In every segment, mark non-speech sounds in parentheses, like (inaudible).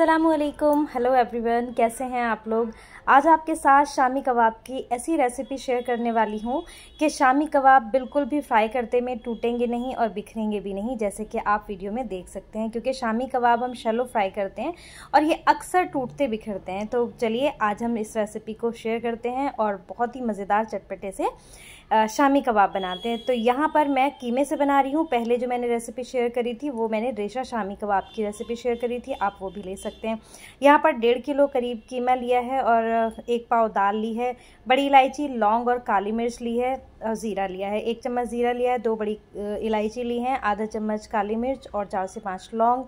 असलकुम hello everyone कैसे हैं आप लोग आज आपके साथ शामी कबाब की ऐसी रेसिपी शेयर करने वाली हूँ कि शामी कबाब बिल्कुल भी फ्राई करते में टूटेंगे नहीं और बिखरेंगे भी नहीं जैसे कि आप वीडियो में देख सकते हैं क्योंकि शामी कबाब हम शलो फ्राई करते हैं और ये अक्सर टूटते बिखरते हैं तो चलिए आज हम इस रेसिपी को शेयर करते हैं और बहुत ही मज़ेदार चटपटे से शामी कबाब बनाते हैं तो यहाँ पर मैं कीमे से बना रही हूँ पहले जो मैंने रेसिपी शेयर करी थी वो मैंने रेशा शामी कबाब की रेसिपी शेयर करी थी आप वो भी ले सकते हैं यहाँ पर डेढ़ किलो करीब कीमा लिया है और एक पाव दाल ली है बड़ी इलायची लौंग और काली मिर्च ली है और ज़ीरा लिया है एक चम्मच ज़ीरा लिया है दो बड़ी इलायची ली है आधा चम्मच काली मिर्च और चार से पाँच लौंग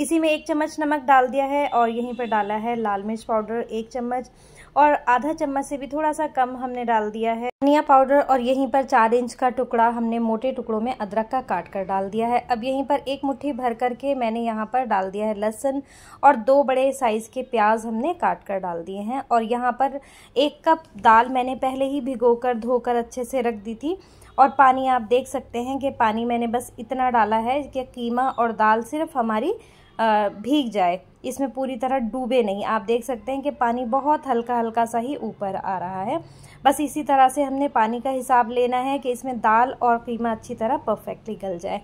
इसी में एक चम्मच नमक डाल दिया है और यहीं पर डाला है लाल मिर्च पाउडर एक चम्मच और आधा चम्मच से भी थोड़ा सा कम हमने डाल दिया है धनिया पाउडर और यहीं पर चार इंच का टुकड़ा हमने मोटे टुकड़ों में अदरक का काट कर डाल दिया है अब यहीं पर एक मुट्ठी भर करके मैंने यहाँ पर डाल दिया है लहसुन और दो बड़े साइज़ के प्याज हमने काट कर डाल दिए हैं और यहाँ पर एक कप दाल मैंने पहले ही भिगो कर धोकर अच्छे से रख दी थी और पानी आप देख सकते हैं कि पानी मैंने बस इतना डाला है कि कीमा और दाल सिर्फ हमारी भीग जाए इसमें पूरी तरह डूबे नहीं आप देख सकते हैं कि पानी बहुत हल्का हल्का सा ही ऊपर आ रहा है बस इसी तरह से हमने पानी का हिसाब लेना है कि इसमें दाल और कीमा अच्छी तरह परफेक्टली गल जाए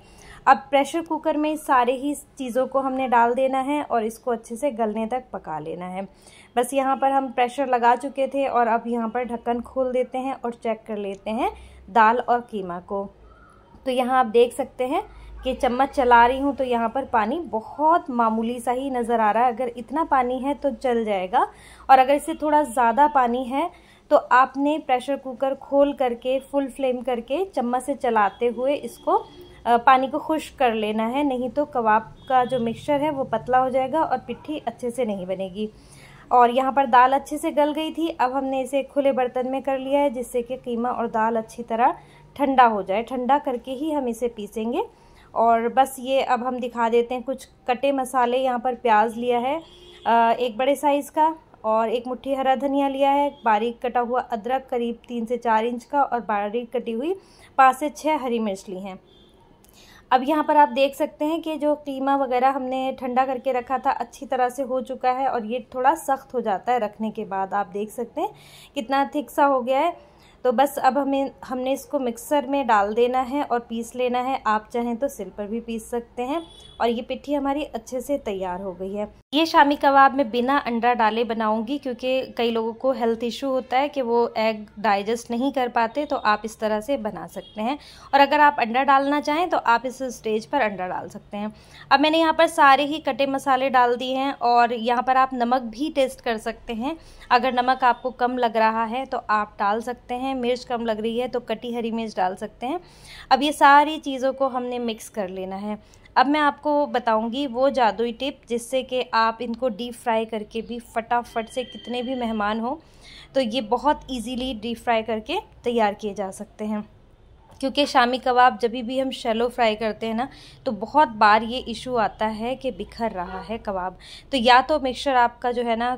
अब प्रेशर कुकर में सारे ही चीज़ों को हमने डाल देना है और इसको अच्छे से गलने तक पका लेना है बस यहाँ पर हम प्रेशर लगा चुके थे और अब यहाँ पर ढक्कन खोल देते हैं और चेक कर लेते हैं दाल और कीमा को तो यहाँ आप देख सकते हैं के चम्मच चला रही हूँ तो यहाँ पर पानी बहुत मामूली सा ही नज़र आ रहा है अगर इतना पानी है तो चल जाएगा और अगर इससे थोड़ा ज़्यादा पानी है तो आपने प्रेशर कुकर खोल करके फुल फ्लेम करके चम्मच से चलाते हुए इसको पानी को खुश कर लेना है नहीं तो कबाब का जो मिक्सचर है वो पतला हो जाएगा और पिट्ठी अच्छे से नहीं बनेगी और यहाँ पर दाल अच्छे से गल गई थी अब हमने इसे खुले बर्तन में कर लिया है जिससे कि कीमा और दाल अच्छी तरह ठंडा हो जाए ठंडा करके ही हम इसे पीसेंगे और बस ये अब हम दिखा देते हैं कुछ कटे मसाले यहाँ पर प्याज लिया है एक बड़े साइज़ का और एक मुट्ठी हरा धनिया लिया है बारीक कटा हुआ अदरक करीब तीन से चार इंच का और बारीक कटी हुई पाँच से छः हरी मिर्च ली हैं अब यहाँ पर आप देख सकते हैं कि जो कीमा वगैरह हमने ठंडा करके रखा था अच्छी तरह से हो चुका है और ये थोड़ा सख्त हो जाता है रखने के बाद आप देख सकते हैं कितना थिक सा हो गया है तो बस अब हमें हमने इसको मिक्सर में डाल देना है और पीस लेना है आप चाहें तो सिल पर भी पीस सकते हैं और ये पिट्ठी हमारी अच्छे से तैयार हो गई है ये शामी कबाब में बिना अंडा डाले बनाऊंगी क्योंकि कई लोगों को हेल्थ इशू होता है कि वो एग डाइजेस्ट नहीं कर पाते तो आप इस तरह से बना सकते हैं और अगर आप अंडा डालना चाहें तो आप इस स्टेज पर अंडा डाल सकते हैं अब मैंने यहाँ पर सारे ही कटे मसाले डाल दिए हैं और यहाँ पर आप नमक भी टेस्ट कर सकते हैं अगर नमक आपको कम लग रहा है तो आप डाल सकते हैं हैं मिर्च कम लग रही है तो कटी हरी मिर्च डाल सकते हैं अब ये सारी चीज़ों को हमने मिक्स कर लेना है अब मैं आपको बताऊंगी वो जादुई टिप जिससे कि आप इनको डीप फ्राई करके भी फटाफट से कितने भी मेहमान हो तो ये बहुत इजीली डीप फ्राई करके तैयार किए जा सकते हैं क्योंकि शामी कबाब जब भी हम शैलो फ्राई करते हैं ना तो बहुत बार ये इशू आता है कि बिखर रहा है कबाब तो या तो मिक्सचर आपका जो है ना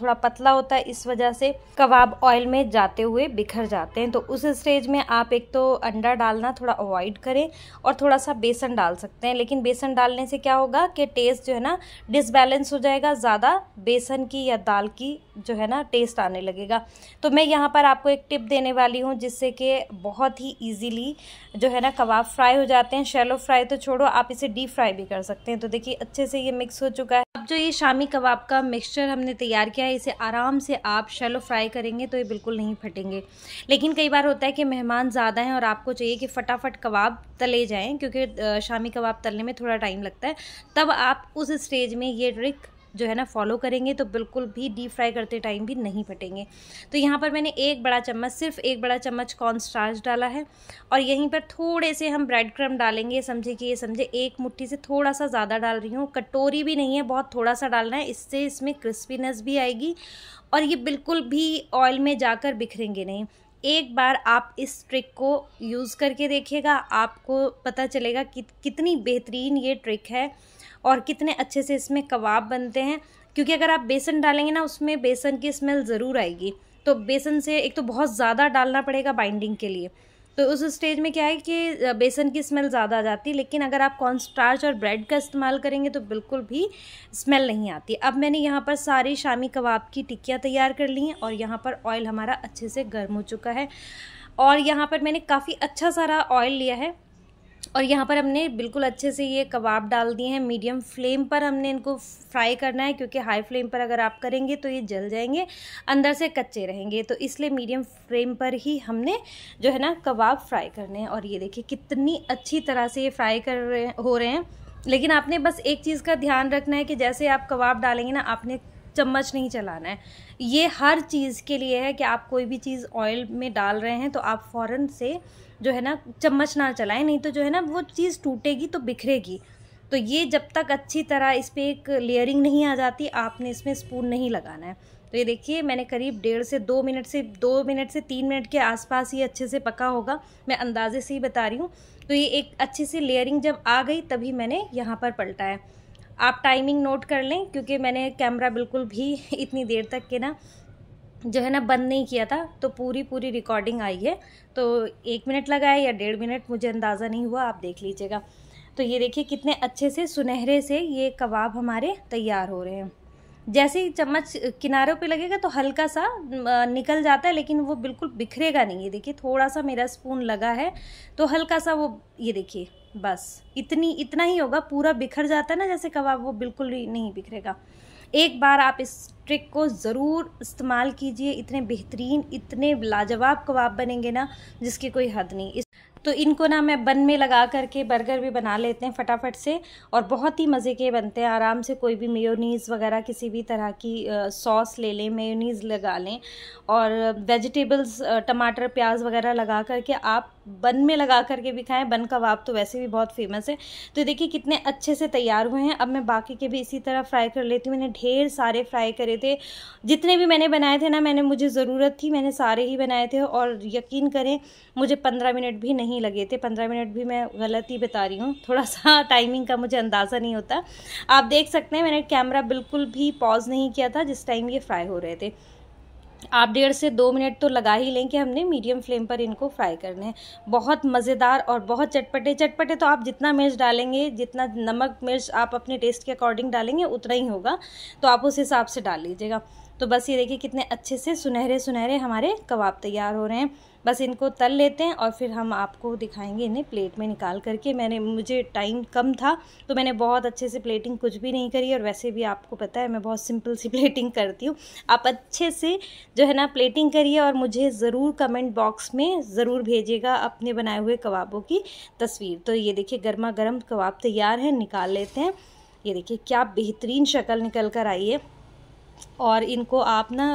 थोड़ा पतला होता है इस वजह से कबाब ऑयल में जाते हुए बिखर जाते हैं तो उस स्टेज में आप एक तो अंडा डालना थोड़ा अवॉइड करें और थोड़ा सा बेसन डाल सकते हैं लेकिन बेसन डालने से क्या होगा कि टेस्ट जो है ना डिसबैलेंस हो जाएगा ज़्यादा बेसन की या दाल की जो है ना टेस्ट आने लगेगा तो मैं यहाँ पर आपको एक टिप देने वाली हूँ जिससे कि बहुत ही ईजीली ही जो है ना कबाब फ्राई हो जाते हैं शेलो फ्राई तो छोड़ो आप इसे डीप फ्राई भी कर सकते हैं तो देखिए अच्छे से ये मिक्स हो चुका है अब जो ये शामी कबाब का मिक्सचर हमने तैयार किया है इसे आराम से आप शेलो फ्राई करेंगे तो ये बिल्कुल नहीं फटेंगे लेकिन कई बार होता है कि मेहमान ज़्यादा हैं और आपको चाहिए कि फटाफट कबाब तले जाएँ क्योंकि शामी कबाब तलने में थोड़ा टाइम लगता है तब आप उस स्टेज में ये ट्रिक जो है ना फॉलो करेंगे तो बिल्कुल भी डीप फ्राई करते टाइम भी नहीं फटेंगे तो यहाँ पर मैंने एक बड़ा चम्मच सिर्फ एक बड़ा चम्मच कॉर्न स्टार्च डाला है और यहीं पर थोड़े से हम ब्रेड क्रम डालेंगे समझे कि ये समझे एक मुट्ठी से थोड़ा सा ज़्यादा डाल रही हूँ कटोरी भी नहीं है बहुत थोड़ा सा डालना है इससे इसमें क्रिस्पीनेस भी आएगी और ये बिल्कुल भी ऑयल में जाकर बिखरेंगे नहीं एक बार आप इस ट्रिक को यूज़ करके देखिएगा आपको पता चलेगा कि कितनी बेहतरीन ये ट्रिक है और कितने अच्छे से इसमें कबाब बनते हैं क्योंकि अगर आप बेसन डालेंगे ना उसमें बेसन की स्मेल ज़रूर आएगी तो बेसन से एक तो बहुत ज़्यादा डालना पड़ेगा बाइंडिंग के लिए तो उस स्टेज में क्या है कि बेसन की स्मेल ज़्यादा आ जाती है लेकिन अगर आप कॉर्नस्टार्च और ब्रेड का इस्तेमाल करेंगे तो बिल्कुल भी स्मेल नहीं आती अब मैंने यहाँ पर सारी शामी कबाब की टिक्कियाँ तैयार कर ली हैं और यहाँ पर ऑयल हमारा अच्छे से गर्म हो चुका है और यहाँ पर मैंने काफ़ी अच्छा सारा ऑयल लिया है और यहाँ पर हमने बिल्कुल अच्छे से ये कबाब डाल दिए हैं मीडियम फ्लेम पर हमने इनको फ्राई करना है क्योंकि हाई फ्लेम पर अगर आप करेंगे तो ये जल जाएंगे अंदर से कच्चे रहेंगे तो इसलिए मीडियम फ्लेम पर ही हमने जो है ना कबाब फ्राई करने हैं और ये देखिए कितनी अच्छी तरह से ये फ्राई कर रहे हो रहे हैं लेकिन आपने बस एक चीज़ का ध्यान रखना है कि जैसे आप कबाब डालेंगे ना आपने चम्मच नहीं चलाना है ये हर चीज़ के लिए है कि आप कोई भी चीज़ ऑयल में डाल रहे हैं तो आप फ़ौरन से जो है ना चम्मच ना चलाएं नहीं तो जो है ना वो चीज़ टूटेगी तो बिखरेगी तो ये जब तक अच्छी तरह इस पर एक लेयरिंग नहीं आ जाती आपने इसमें स्पून नहीं लगाना है तो ये देखिए मैंने करीब डेढ़ से दो मिनट से दो मिनट से तीन मिनट के आसपास ये अच्छे से पका होगा मैं अंदाजे से ही बता रही हूँ तो ये एक अच्छी सी लेयरिंग जब आ गई तभी मैंने यहाँ पर पलटा है आप टाइमिंग नोट कर लें क्योंकि मैंने कैमरा बिल्कुल भी (laughs) इतनी देर तक के ना जो है ना बंद नहीं किया था तो पूरी पूरी रिकॉर्डिंग आई है तो एक मिनट लगा है या डेढ़ मिनट मुझे अंदाज़ा नहीं हुआ आप देख लीजिएगा तो ये देखिए कितने अच्छे से सुनहरे से ये कबाब हमारे तैयार हो रहे हैं जैसे ही चम्मच किनारों पे लगेगा तो हल्का सा निकल जाता है लेकिन वो बिल्कुल बिखरेगा नहीं ये देखिए थोड़ा सा मेरा स्पून लगा है तो हल्का सा वो ये देखिए बस इतनी इतना ही होगा पूरा बिखर जाता है ना जैसे कबाब वो बिल्कुल नहीं बिखरेगा एक बार आप इस ट्रिक को ज़रूर इस्तेमाल कीजिए इतने बेहतरीन इतने लाजवाब कबाब बनेंगे ना जिसकी कोई हद नहीं इस तो इनको ना मैं बन में लगा करके बर्गर भी बना लेते हैं फटाफट से और बहुत ही मज़े के बनते हैं आराम से कोई भी मेयोनीज़ वगैरह किसी भी तरह की सॉस ले लें मेयोनीज़ लगा लें और वेजिटेबल्स टमाटर प्याज वगैरह लगा करके आप बन में लगा करके भी खाएं बन कबाब तो वैसे भी बहुत फेमस है तो देखिए कितने अच्छे से तैयार हुए हैं अब मैं बाकी के भी इसी तरह फ्राई कर लेती हूँ मैंने ढेर सारे फ्राई करे थे जितने भी मैंने बनाए थे ना मैंने मुझे ज़रूरत थी मैंने सारे ही बनाए थे और यकीन करें मुझे पंद्रह मिनट भी नहीं नहीं लगे थे पंद्रह मिनट भी मैं गलत ही बता रही हूँ थोड़ा सा टाइमिंग (laughs) का मुझे अंदाज़ा नहीं होता आप देख सकते हैं मैंने कैमरा बिल्कुल भी पॉज नहीं किया था जिस टाइम ये फ्राई हो रहे थे आप डेढ़ से दो मिनट तो लगा ही लें कि हमने मीडियम फ्लेम पर इनको फ्राई करने हैं बहुत मज़ेदार और बहुत चटपटे चटपटे तो आप जितना मिर्च डालेंगे जितना नमक मिर्च आप अपने टेस्ट के अकॉर्डिंग डालेंगे उतना ही होगा तो आप उस हिसाब से डाल लीजिएगा तो बस ये देखिए कितने अच्छे से सुनहरे सुनहरे हमारे कबाब तैयार हो रहे हैं बस इनको तल लेते हैं और फिर हम आपको दिखाएंगे इन्हें प्लेट में निकाल करके मैंने मुझे टाइम कम था तो मैंने बहुत अच्छे से प्लेटिंग कुछ भी नहीं करी और वैसे भी आपको पता है मैं बहुत सिंपल सी (laughs) प्लेटिंग करती हूँ आप अच्छे से जो है ना प्लेटिंग करिए और मुझे ज़रूर कमेंट बॉक्स में ज़रूर भेजिएगा अपने बनाए हुए कबाबों की तस्वीर तो ये देखिए गर्मा गर्म कबाब तैयार है निकाल लेते हैं ये देखिए क्या बेहतरीन शक्ल निकल कर आई है और इनको आप ना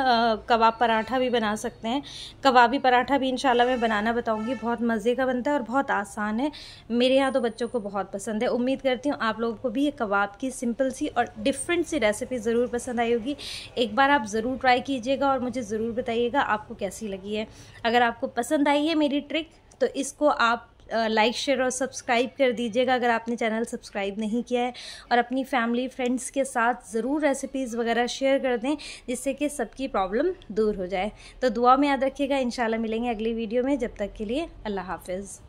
कबाब पराठा भी बना सकते हैं कबाबी पराठा भी इंशाल्लाह मैं बनाना बताऊंगी बहुत मज़े का बनता है और बहुत आसान है मेरे यहाँ तो बच्चों को बहुत पसंद है उम्मीद करती हूँ आप लोगों को भी ये कबाब की सिंपल सी और डिफरेंट सी रेसिपी ज़रूर पसंद आई होगी एक बार आप ज़रूर ट्राई कीजिएगा और मुझे ज़रूर बताइएगा आपको कैसी लगी है अगर आपको पसंद आई है मेरी ट्रिक तो इसको आप लाइक शेयर और सब्सक्राइब कर दीजिएगा अगर आपने चैनल सब्सक्राइब नहीं किया है और अपनी फैमिली फ्रेंड्स के साथ ज़रूर रेसिपीज़ वगैरह शेयर कर दें जिससे कि सबकी प्रॉब्लम दूर हो जाए तो दुआ में याद रखिएगा इन मिलेंगे अगली वीडियो में जब तक के लिए अल्लाह हाफिज़